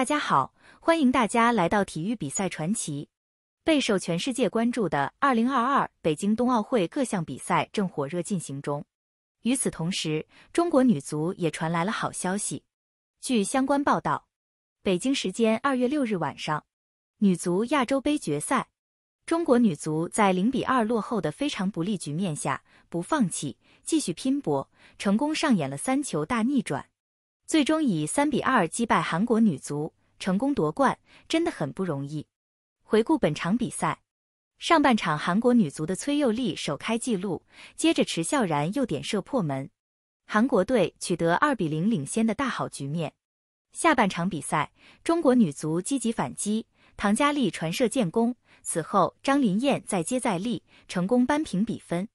大家好，欢迎大家来到体育比赛传奇。备受全世界关注的二零二二北京冬奥会各项比赛正火热进行中。与此同时，中国女足也传来了好消息。据相关报道，北京时间二月六日晚上，女足亚洲杯决赛，中国女足在零比二落后的非常不利局面下不放弃，继续拼搏，成功上演了三球大逆转，最终以三比二击败韩国女足。成功夺冠真的很不容易。回顾本场比赛，上半场韩国女足的崔佑丽首开纪录，接着池孝然又点射破门，韩国队取得二比零领先的大好局面。下半场比赛，中国女足积极反击，唐佳丽传射建功，此后张琳艳再接再厉，成功扳平比分。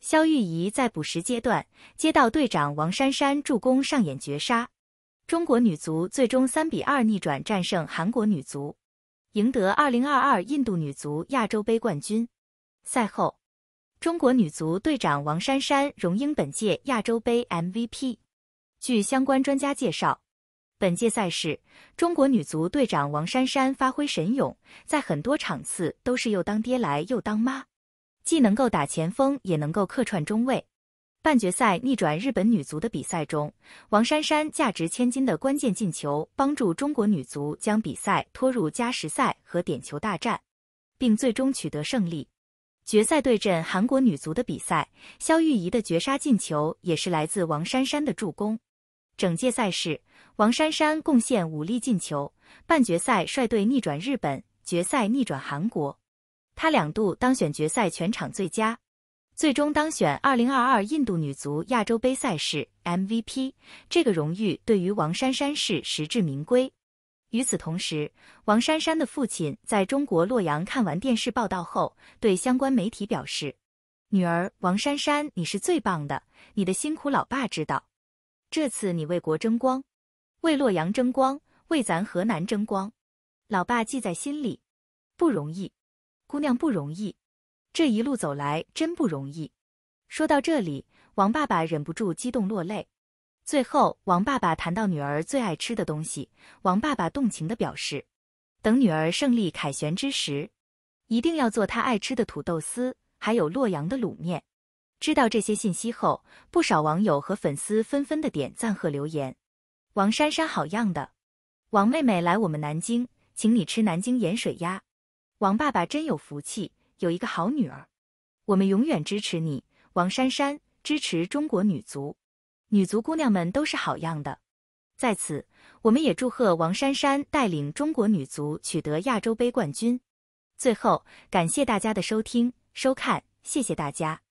肖玉仪在补时阶段接到队长王珊珊助攻，上演绝杀。中国女足最终三比二逆转战胜韩国女足，赢得二零二二印度女足亚洲杯冠军。赛后，中国女足队长王珊珊荣膺本届亚洲杯 MVP。据相关专家介绍，本届赛事，中国女足队长王珊珊发挥神勇，在很多场次都是又当爹来又当妈，既能够打前锋，也能够客串中卫。半决赛逆转日本女足的比赛中，王珊珊价值千金的关键进球，帮助中国女足将比赛拖入加时赛和点球大战，并最终取得胜利。决赛对阵韩国女足的比赛，肖玉怡的绝杀进球也是来自王珊珊的助攻。整届赛事，王珊珊贡献五粒进球，半决赛率队逆转日本，决赛逆转韩国，她两度当选决赛全场最佳。最终当选2022印度女足亚洲杯赛事 MVP，这个荣誉对于王珊珊是实至名归。与此同时，王珊珊的父亲在中国洛阳看完电视报道后，对相关媒体表示：“女儿王珊珊，你是最棒的，你的辛苦老爸知道。这次你为国争光，为洛阳争光，为咱河南争光，老爸记在心里。不容易，姑娘不容易。”这一路走来真不容易。说到这里，王爸爸忍不住激动落泪。最后，王爸爸谈到女儿最爱吃的东西，王爸爸动情的表示，等女儿胜利凯旋之时，一定要做她爱吃的土豆丝，还有洛阳的卤面。知道这些信息后，不少网友和粉丝纷纷的点赞和留言：“王珊珊好样的，王妹妹来我们南京，请你吃南京盐水鸭。”王爸爸真有福气。有一个好女儿，我们永远支持你，王珊珊，支持中国女足，女足姑娘们都是好样的。在此，我们也祝贺王珊珊带领中国女足取得亚洲杯冠军。最后，感谢大家的收听、收看，谢谢大家。